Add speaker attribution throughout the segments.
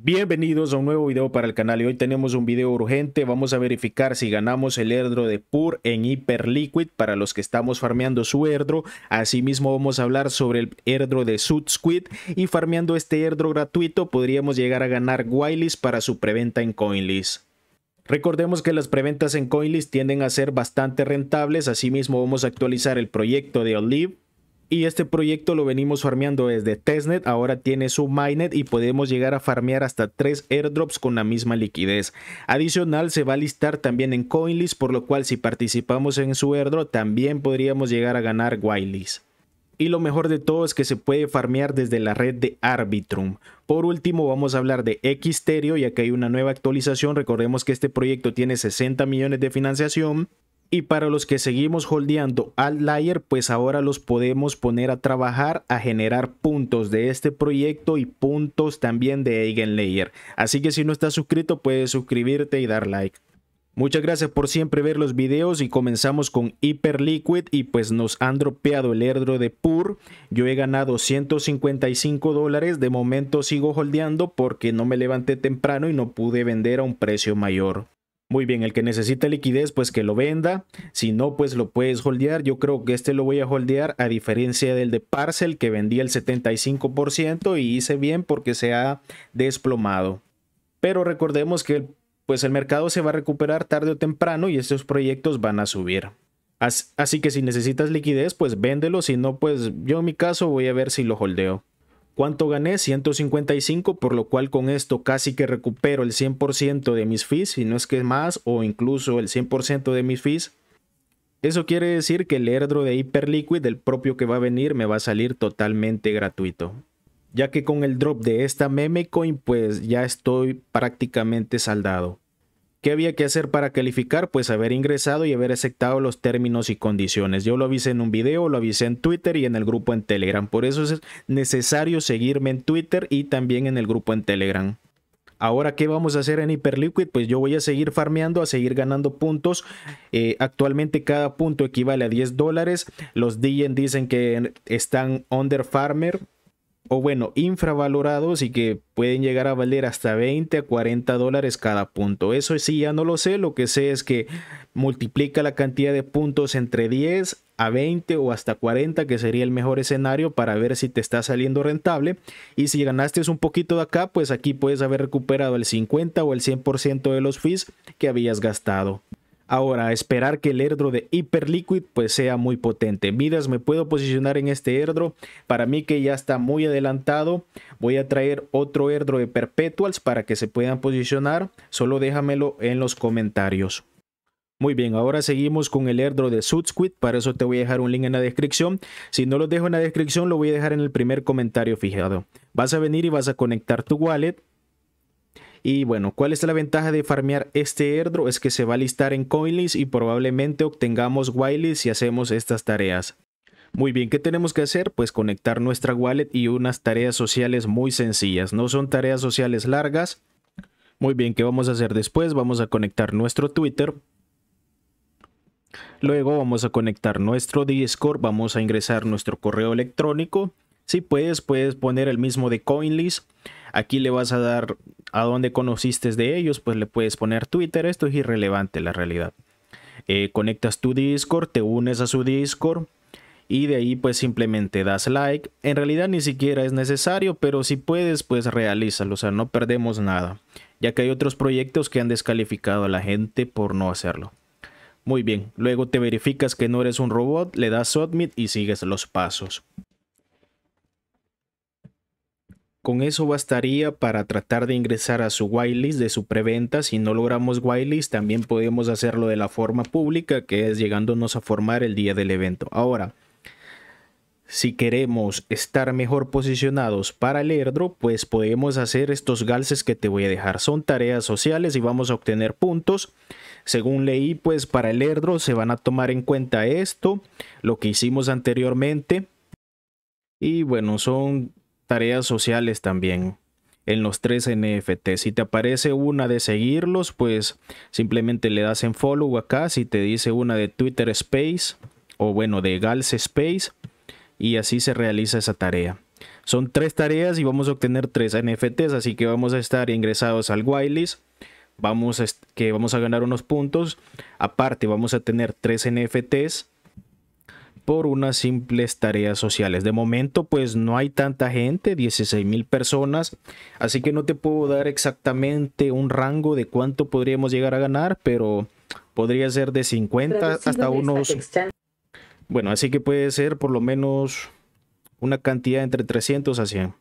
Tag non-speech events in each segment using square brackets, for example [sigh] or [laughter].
Speaker 1: Bienvenidos a un nuevo video para el canal y hoy tenemos un video urgente, vamos a verificar si ganamos el erdro de PUR en Liquid para los que estamos farmeando su erdro asimismo vamos a hablar sobre el erdro de Sud Squid y farmeando este erdro gratuito podríamos llegar a ganar Wileys para su preventa en Coinlist. Recordemos que las preventas en Coinlist tienden a ser bastante rentables, asimismo vamos a actualizar el proyecto de Olive y este proyecto lo venimos farmeando desde testnet, ahora tiene su mainnet y podemos llegar a farmear hasta 3 airdrops con la misma liquidez. Adicional se va a listar también en Coinlist, por lo cual si participamos en su airdrop también podríamos llegar a ganar Wiley's. Y lo mejor de todo es que se puede farmear desde la red de Arbitrum. Por último vamos a hablar de Xterio, ya que hay una nueva actualización. Recordemos que este proyecto tiene 60 millones de financiación y para los que seguimos holdeando Layer, pues ahora los podemos poner a trabajar a generar puntos de este proyecto y puntos también de Eigenlayer. Así que si no estás suscrito, puedes suscribirte y dar like. Muchas gracias por siempre ver los videos y comenzamos con Hyperliquid y pues nos han dropeado el erdro de PUR. Yo he ganado 155 dólares, de momento sigo holdeando porque no me levanté temprano y no pude vender a un precio mayor. Muy bien, el que necesita liquidez, pues que lo venda. Si no, pues lo puedes holdear. Yo creo que este lo voy a holdear a diferencia del de Parcel que vendí el 75% y hice bien porque se ha desplomado. Pero recordemos que pues el mercado se va a recuperar tarde o temprano y estos proyectos van a subir. Así que si necesitas liquidez, pues véndelo. Si no, pues yo en mi caso voy a ver si lo holdeo. ¿Cuánto gané? 155, por lo cual con esto casi que recupero el 100% de mis fees, si no es que más, o incluso el 100% de mis fees. Eso quiere decir que el airdrop de Hyperliquid, el propio que va a venir, me va a salir totalmente gratuito. Ya que con el drop de esta meme coin, pues ya estoy prácticamente saldado. ¿Qué había que hacer para calificar? Pues haber ingresado y haber aceptado los términos y condiciones. Yo lo avisé en un video, lo avisé en Twitter y en el grupo en Telegram. Por eso es necesario seguirme en Twitter y también en el grupo en Telegram. Ahora, ¿qué vamos a hacer en Hyperliquid? Pues yo voy a seguir farmeando, a seguir ganando puntos. Eh, actualmente cada punto equivale a 10 dólares. Los DJ dicen que están under farmer o bueno, infravalorados y que pueden llegar a valer hasta 20 a 40 dólares cada punto. Eso sí, ya no lo sé, lo que sé es que multiplica la cantidad de puntos entre 10 a 20 o hasta 40, que sería el mejor escenario para ver si te está saliendo rentable. Y si ganaste un poquito de acá, pues aquí puedes haber recuperado el 50 o el 100% de los fees que habías gastado. Ahora, esperar que el airdrop de Hyperliquid pues sea muy potente. miras me puedo posicionar en este airdrop. Para mí que ya está muy adelantado, voy a traer otro airdrop de Perpetuals para que se puedan posicionar. Solo déjamelo en los comentarios. Muy bien, ahora seguimos con el airdrop de Suitsquid, para eso te voy a dejar un link en la descripción. Si no lo dejo en la descripción, lo voy a dejar en el primer comentario fijado. Vas a venir y vas a conectar tu wallet y bueno, ¿cuál es la ventaja de farmear este airdrop? Es que se va a listar en Coinlist y probablemente obtengamos whitelist si hacemos estas tareas. Muy bien, ¿qué tenemos que hacer? Pues conectar nuestra wallet y unas tareas sociales muy sencillas. No son tareas sociales largas. Muy bien, ¿qué vamos a hacer después? Vamos a conectar nuestro Twitter. Luego vamos a conectar nuestro Discord, vamos a ingresar nuestro correo electrónico. Si puedes, puedes poner el mismo de Coinlist Aquí le vas a dar a dónde conociste de ellos, pues le puedes poner Twitter, esto es irrelevante la realidad. Eh, conectas tu Discord, te unes a su Discord y de ahí pues simplemente das like. En realidad ni siquiera es necesario, pero si puedes pues realízalo, o sea, no perdemos nada, ya que hay otros proyectos que han descalificado a la gente por no hacerlo. Muy bien, luego te verificas que no eres un robot, le das submit y sigues los pasos. Con eso bastaría para tratar de ingresar a su whitelist de su preventa. Si no logramos whitelist, también podemos hacerlo de la forma pública, que es llegándonos a formar el día del evento. Ahora, si queremos estar mejor posicionados para el airdrop, pues podemos hacer estos galses que te voy a dejar. Son tareas sociales y vamos a obtener puntos. Según leí, pues para el airdrop se van a tomar en cuenta esto, lo que hicimos anteriormente. Y bueno, son tareas sociales también en los tres NFT. Si te aparece una de seguirlos, pues simplemente le das en follow acá. Si te dice una de Twitter Space o bueno, de Gals Space y así se realiza esa tarea. Son tres tareas y vamos a obtener tres NFTs, así que vamos a estar ingresados al whitelist. Vamos a, que vamos a ganar unos puntos. Aparte, vamos a tener tres NFTs por unas simples tareas sociales. De momento, pues no hay tanta gente, 16 mil personas, así que no te puedo dar exactamente un rango de cuánto podríamos llegar a ganar, pero podría ser de 50 hasta unos... Bueno, así que puede ser por lo menos una cantidad entre 300 a 100.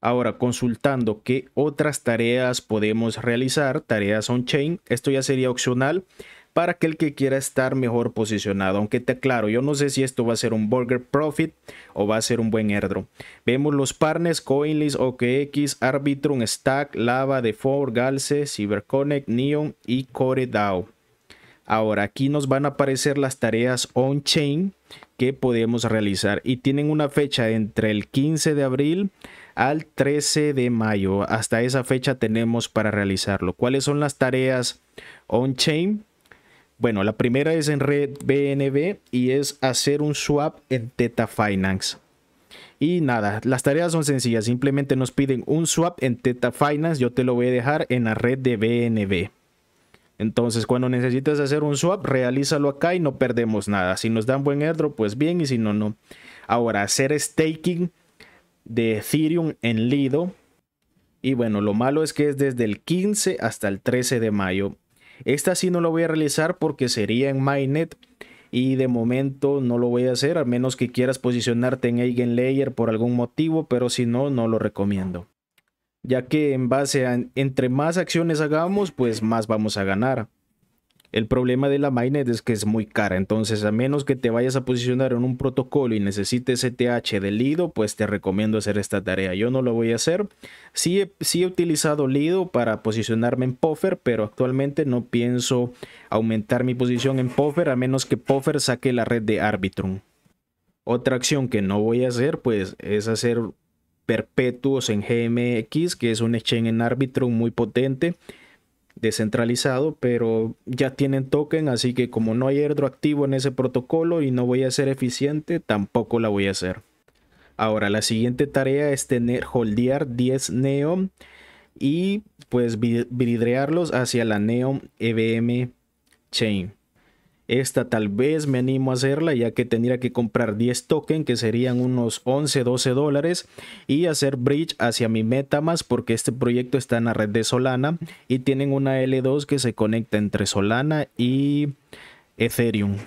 Speaker 1: Ahora, consultando qué otras tareas podemos realizar, tareas on-chain, esto ya sería opcional para aquel que quiera estar mejor posicionado. Aunque te aclaro, yo no sé si esto va a ser un Burger Profit o va a ser un buen airdrop. Vemos los partners, Coinlist, OKX, Arbitrum, Stack, Lava, Defor, Galse, CyberConnect, Neon y CoreDAO. Ahora aquí nos van a aparecer las tareas on-chain que podemos realizar y tienen una fecha entre el 15 de abril al 13 de mayo. Hasta esa fecha tenemos para realizarlo. ¿Cuáles son las tareas on-chain? Bueno, la primera es en red BNB y es hacer un swap en Theta Finance. Y nada, las tareas son sencillas, simplemente nos piden un swap en Theta Finance, yo te lo voy a dejar en la red de BNB. Entonces, cuando necesites hacer un swap, realízalo acá y no perdemos nada. Si nos dan buen airdrop, pues bien, y si no, no. Ahora, hacer staking de Ethereum en Lido. Y bueno, lo malo es que es desde el 15 hasta el 13 de mayo. Esta sí no la voy a realizar porque sería en MyNet y de momento no lo voy a hacer, a menos que quieras posicionarte en Eigenlayer por algún motivo, pero si no, no lo recomiendo. Ya que en base a entre más acciones hagamos, pues más vamos a ganar. El problema de la mainnet es que es muy cara, entonces a menos que te vayas a posicionar en un protocolo y necesites ETH de Lido, pues te recomiendo hacer esta tarea. Yo no lo voy a hacer. Sí he, he utilizado Lido para posicionarme en Puffer, pero actualmente no pienso aumentar mi posición en Puffer a menos que Puffer saque la red de Arbitrum. Otra acción que no voy a hacer, pues es hacer perpetuos en GMX, que es un exchange en Arbitrum muy potente descentralizado, pero ya tienen token, así que como no hay airdrop activo en ese protocolo y no voy a ser eficiente, tampoco la voy a hacer. Ahora, la siguiente tarea es tener, holdear 10 Neon y pues vidrearlos hacia la Neon EVM Chain. Esta tal vez me animo a hacerla ya que tendría que comprar 10 token que serían unos 11, 12 dólares y hacer bridge hacia mi MetaMask porque este proyecto está en la red de Solana y tienen una L2 que se conecta entre Solana y Ethereum.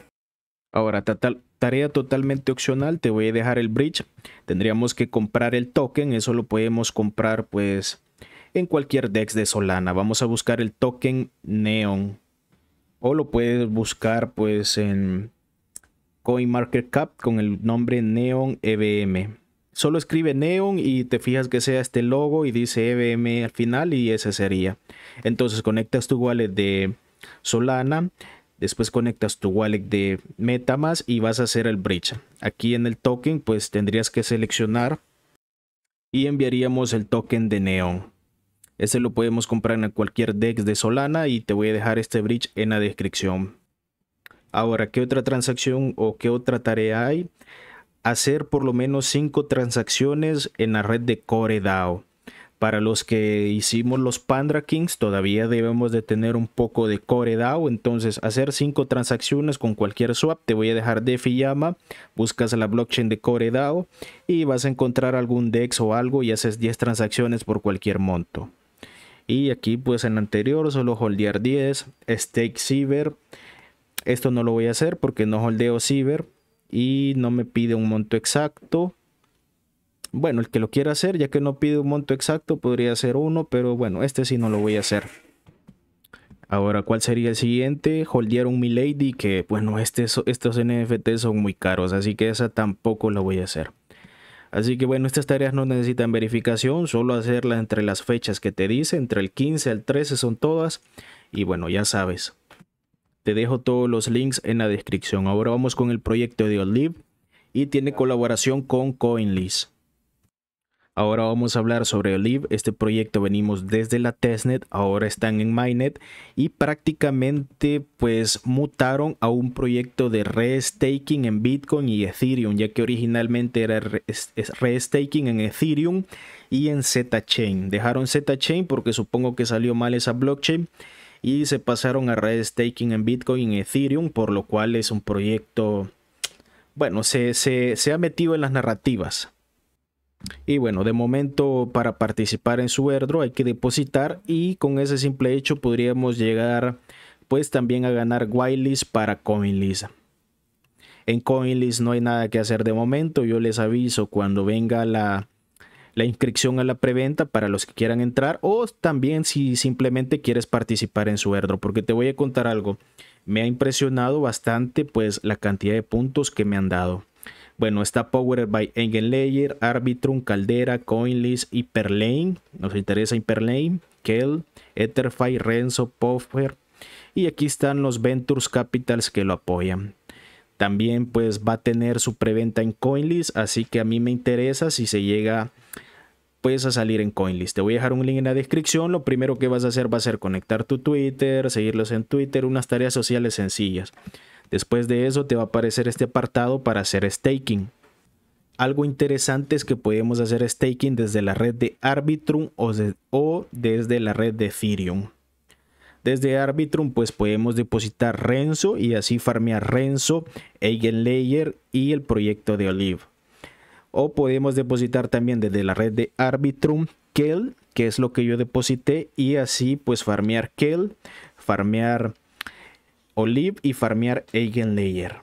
Speaker 1: Ahora, tarea totalmente opcional, te voy a dejar el bridge. Tendríamos que comprar el token, eso lo podemos comprar pues en cualquier DEX de Solana. Vamos a buscar el token Neon o lo puedes buscar pues en CoinMarketCap con el nombre Neon EVM. Solo escribe Neon y te fijas que sea este logo y dice EVM al final y ese sería. Entonces conectas tu wallet de Solana, después conectas tu wallet de MetaMask y vas a hacer el bridge. Aquí en el token pues tendrías que seleccionar y enviaríamos el token de Neon. Este lo podemos comprar en cualquier DEX de Solana y te voy a dejar este bridge en la descripción. Ahora, ¿qué otra transacción o qué otra tarea hay? Hacer por lo menos 5 transacciones en la red de CoreDAO. Para los que hicimos los Pandra Kings, todavía debemos de tener un poco de CoreDAO. Entonces, hacer 5 transacciones con cualquier swap. Te voy a dejar DeFi Llama. Buscas la blockchain de CoreDAO y vas a encontrar algún DEX o algo y haces 10 transacciones por cualquier monto. Y aquí pues en anterior solo holdear 10, stake ciber. Esto no lo voy a hacer porque no holdeo ciber y no me pide un monto exacto. Bueno, el que lo quiera hacer, ya que no pide un monto exacto, podría ser uno, pero bueno, este sí no lo voy a hacer. Ahora, ¿cuál sería el siguiente? holdear un milady que bueno, este, estos NFT son muy caros, así que esa tampoco la voy a hacer. Así que bueno, estas tareas no necesitan verificación, solo hacerlas entre las fechas que te dice, entre el 15 al 13 son todas. Y bueno, ya sabes. Te dejo todos los links en la descripción. Ahora vamos con el proyecto de Olive y tiene colaboración con CoinList. Ahora vamos a hablar sobre Olive. Este proyecto venimos desde la testnet, ahora están en Mainnet y prácticamente pues mutaron a un proyecto de restaking en Bitcoin y Ethereum, ya que originalmente era restaking en Ethereum y en Zchain. Dejaron Zchain porque supongo que salió mal esa blockchain y se pasaron a restaking en Bitcoin y Ethereum, por lo cual es un proyecto bueno, se, se ha metido en las narrativas y bueno, de momento para participar en su erdro hay que depositar y con ese simple hecho podríamos llegar pues también a ganar whitelist para CoinList. En CoinList no hay nada que hacer de momento, yo les aviso cuando venga la, la inscripción a la preventa para los que quieran entrar o también si simplemente quieres participar en su erdro porque te voy a contar algo. Me ha impresionado bastante pues la cantidad de puntos que me han dado. Bueno, está Powered by layer Arbitrum, Caldera, CoinList, Hyperlane. Nos interesa Hyperlane, Kel, Etherfy, Renzo, Poffer. Y aquí están los Ventures Capitals que lo apoyan. También pues va a tener su preventa en CoinList, así que a mí me interesa si se llega pues a salir en CoinList. Te voy a dejar un link en la descripción. Lo primero que vas a hacer va a ser conectar tu Twitter, seguirlos en Twitter, unas tareas sociales sencillas. Después de eso te va a aparecer este apartado para hacer staking. Algo interesante es que podemos hacer staking desde la red de Arbitrum o, desde la red de Ethereum. Desde Arbitrum pues podemos depositar Renzo y así farmear Renzo, Eigenlayer y el proyecto de Olive. O podemos depositar también desde la red de Arbitrum Kel, que es lo que yo deposité y así pues farmear Kel, farmear Olive y farmear Eigenlayer.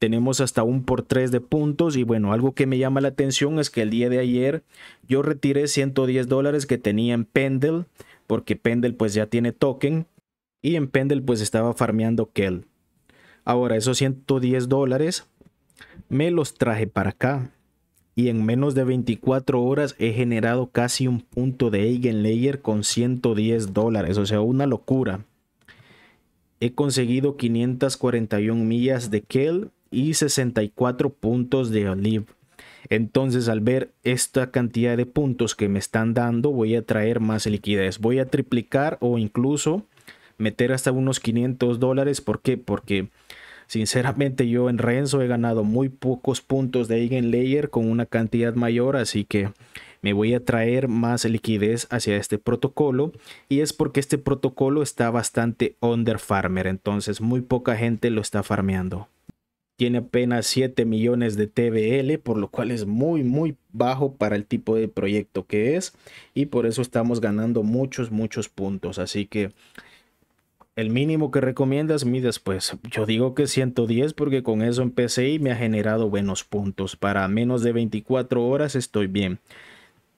Speaker 1: Tenemos hasta un por 3 de puntos y bueno, algo que me llama la atención es que el día de ayer yo retiré 110 dólares que tenía en Pendle. porque Pendle pues ya tiene token y en Pendle pues estaba farmeando Kell. Ahora esos 110 dólares me los traje para acá y en menos de 24 horas he generado casi un punto de Eigenlayer con 110 dólares, o sea, una locura. He conseguido 541 millas de Kell y 64 puntos de Olive. Entonces al ver esta cantidad de puntos que me están dando voy a traer más liquidez. Voy a triplicar o incluso meter hasta unos 500 dólares. ¿Por qué? Porque sinceramente yo en Renzo he ganado muy pocos puntos de Eigenlayer con una cantidad mayor. Así que me voy a traer más liquidez hacia este protocolo y es porque este protocolo está bastante under farmer, entonces muy poca gente lo está farmeando. Tiene apenas 7 millones de TBL, por lo cual es muy, muy bajo para el tipo de proyecto que es. Y por eso estamos ganando muchos, muchos puntos. Así que el mínimo que recomiendas mides pues yo digo que 110 porque con eso en PCI me ha generado buenos puntos para menos de 24 horas estoy bien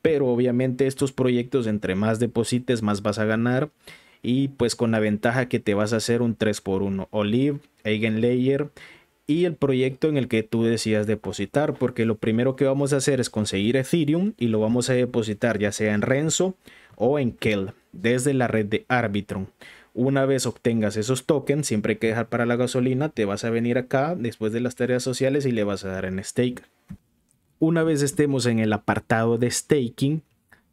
Speaker 1: pero obviamente estos proyectos entre más deposites más vas a ganar y pues con la ventaja que te vas a hacer un 3x1 Olive, Eigenlayer y el proyecto en el que tú decías depositar, porque lo primero que vamos a hacer es conseguir Ethereum y lo vamos a depositar ya sea en Renzo o en Kel desde la red de Arbitrum. Una vez obtengas esos tokens, siempre hay que dejar para la gasolina, te vas a venir acá después de las tareas sociales y le vas a dar en stake. Una vez estemos en el apartado de staking,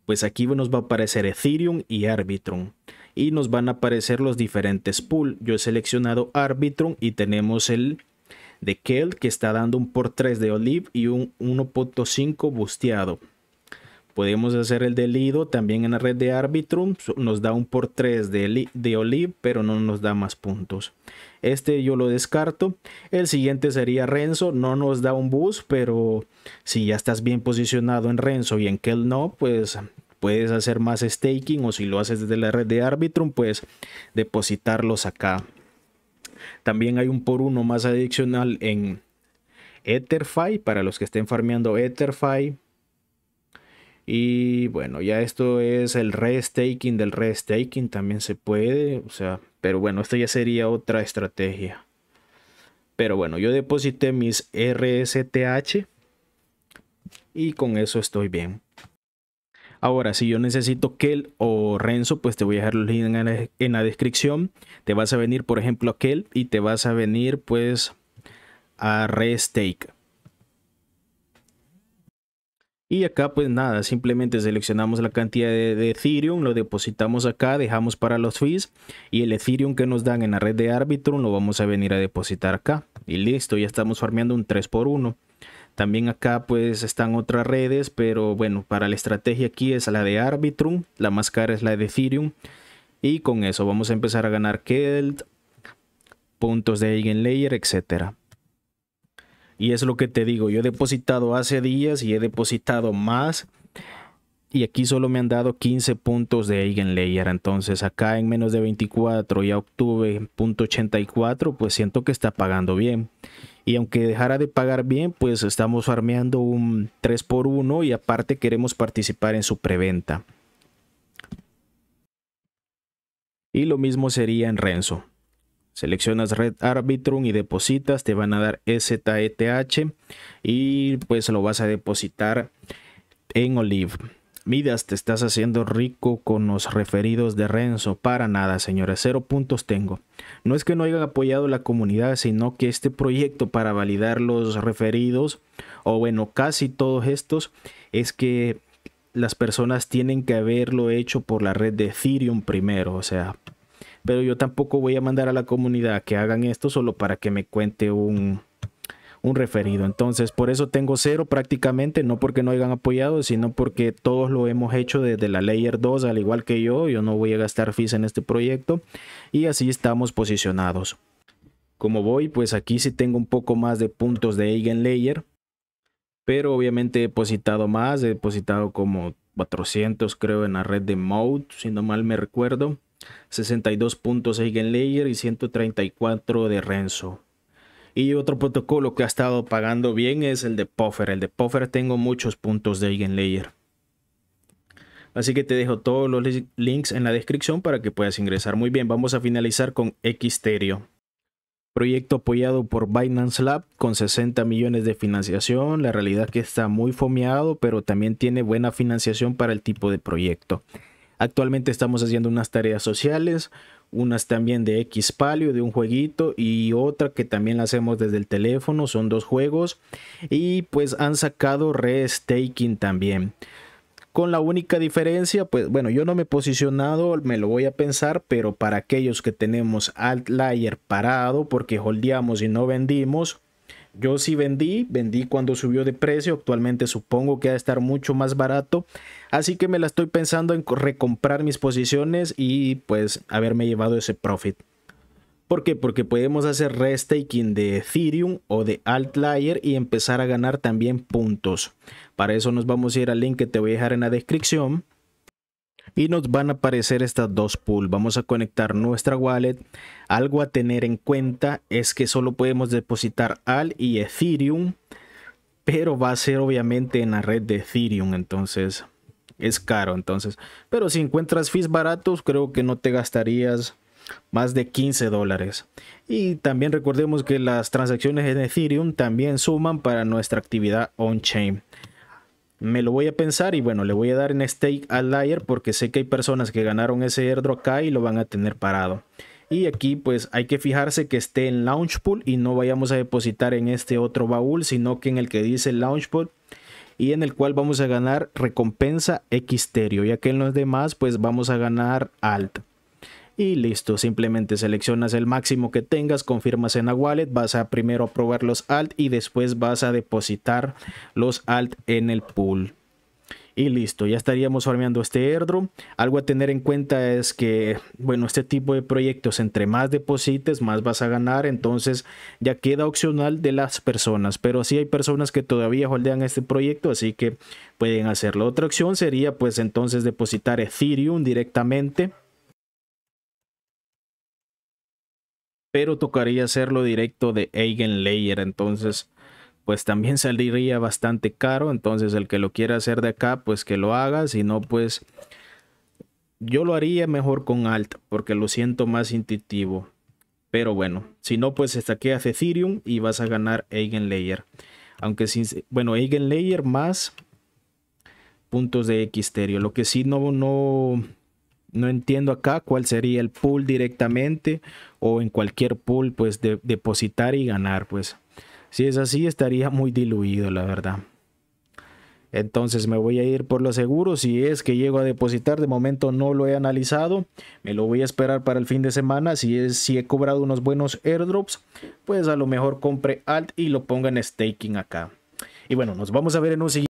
Speaker 1: pues aquí nos va a aparecer Ethereum y Arbitrum. Y nos van a aparecer los diferentes pools. Yo he seleccionado Arbitrum y tenemos el de Keld que está dando un por 3 de Olive y un 1.5 busteado. Podemos hacer el de Lido también en la red de Arbitrum. Nos da un por 3 de, de Olive, pero no nos da más puntos. Este yo lo descarto. El siguiente sería Renzo. No nos da un bus, pero si ya estás bien posicionado en Renzo y en Kel no, pues puedes hacer más staking o si lo haces desde la red de Arbitrum, pues depositarlos acá. También hay un por uno más adicional en Etherfi para los que estén farmeando Etherfi y bueno, ya esto es el restaking del restaking, también se puede, o sea, pero bueno, esto ya sería otra estrategia. Pero bueno, yo deposité mis RSTH y con eso estoy bien. Ahora, si yo necesito Kel o Renzo, pues te voy a dejar los links en la, descripción. Te vas a venir, por ejemplo, a Kel y te vas a venir pues a Restake. Y acá pues nada, simplemente seleccionamos la cantidad de, Ethereum, lo depositamos acá, dejamos para los fees y el Ethereum que nos dan en la red de Arbitrum lo vamos a venir a depositar acá. Y listo, ya estamos farmeando un 3 x 1 También acá pues están otras redes, pero bueno, para la estrategia aquí es la de Arbitrum, la más cara es la de Ethereum. Y con eso vamos a empezar a ganar Keld, puntos de Eigenlayer, etcétera. Y es lo que te digo, yo he depositado hace días y he depositado más. Y aquí solo me han dado 15 puntos de Eigenlayer. Entonces acá en menos de 24 ya obtuve .84, pues siento que está pagando bien. Y aunque dejara de pagar bien, pues estamos farmeando un 3x1 y aparte queremos participar en su preventa. Y lo mismo sería en Renzo. Seleccionas Red Arbitrum y depositas, te van a dar ZETH y pues lo vas a depositar en Olive. Midas, te estás haciendo rico con los referidos de Renzo. Para nada, señores. Cero puntos tengo. No es que no hayan apoyado la comunidad, sino que este proyecto para validar los referidos, o bueno, casi todos estos, es que las personas tienen que haberlo hecho por la red de Ethereum primero. O sea, pero yo tampoco voy a mandar a la comunidad que hagan esto solo para que me cuente un, referido. Entonces, por eso tengo cero prácticamente, no porque no hayan apoyado, sino porque todos lo hemos hecho desde la Layer 2, al igual que yo, yo no voy a gastar fees en este proyecto y así estamos posicionados. Como voy, pues aquí sí tengo un poco más de puntos de Layer. pero obviamente he depositado más, he depositado como 400 creo en la red de Mode, si no mal me recuerdo. 62 puntos de Eigenlayer y 134 de Renzo. Y otro protocolo que ha estado pagando bien es el de Puffer. El de Puffer tengo muchos puntos de Eigenlayer. Así que te dejo todos los links en la descripción para que puedas ingresar. Muy bien, vamos a finalizar con Xterio Proyecto apoyado por Binance Lab con 60 millones de financiación. La realidad es que está muy fomeado, pero también tiene buena financiación para el tipo de proyecto. Actualmente estamos haciendo unas tareas sociales, unas también de X Palio, de un jueguito y otra que también la hacemos desde el teléfono, son dos juegos y pues han sacado restaking también. Con la única diferencia, pues bueno, yo no me he posicionado, me lo voy a pensar, pero para aquellos que tenemos Altlayer parado porque holdeamos y no vendimos, yo sí vendí, vendí cuando subió de precio, actualmente supongo que va a estar mucho más barato, así que me la estoy pensando en recomprar mis posiciones y pues haberme llevado ese profit. ¿Por qué? Porque podemos hacer restaking de Ethereum o de Altlayer y empezar a ganar también puntos. Para eso nos vamos a ir al link que te voy a dejar en la descripción y nos van a aparecer estas dos pools. Vamos a conectar nuestra wallet. Algo a tener en cuenta es que solo podemos depositar AL y Ethereum, pero va a ser obviamente en la red de Ethereum, entonces es caro. Entonces, pero si encuentras fees baratos, creo que no te gastarías más de 15 dólares. Y también recordemos que las transacciones en Ethereum también suman para nuestra actividad on-chain me lo voy a pensar y bueno, le voy a dar en stake al Liar porque sé que hay personas que ganaron ese airdrop acá y lo van a tener parado. Y aquí pues hay que fijarse que esté en pool y no vayamos a depositar en este otro baúl, sino que en el que dice Launchpool y en el cual vamos a ganar recompensa Xterio, ya que en los demás pues vamos a ganar Alt y listo, simplemente seleccionas el máximo que tengas, confirmas en la wallet, vas a primero probar los alt y después vas a depositar los alt en el pool. Y listo, ya estaríamos farmeando este airdrop. Algo a tener en cuenta es que, bueno, este tipo de proyectos, entre más deposites, más vas a ganar. Entonces ya queda opcional de las personas. Pero sí hay personas que todavía holdean este proyecto, así que pueden hacerlo. Otra opción sería pues entonces depositar Ethereum directamente pero tocaría hacerlo directo de Eigenlayer, entonces pues también [laughs] saliría bastante caro, entonces el que lo quiera hacer de acá, pues que lo haga, si no pues yo lo haría mejor con Alt, porque lo siento más intuitivo. Pero bueno, si no pues hace Ethereum y vas a ganar Eigenlayer. Aunque si. bueno, Eigenlayer más puntos de Xterio. Lo que sí no, no no entiendo acá cuál sería el pool directamente o en cualquier pool, pues depositar y ganar, pues. Si es así, estaría muy diluido, la verdad. Entonces me voy a ir por lo seguro. Si es que llego a depositar, de momento no lo he analizado. Me lo voy a esperar para el fin de semana. Si, es, si he cobrado unos buenos airdrops, pues a lo mejor compre alt y lo ponga en staking acá. Y bueno, nos vamos a ver en un siguiente.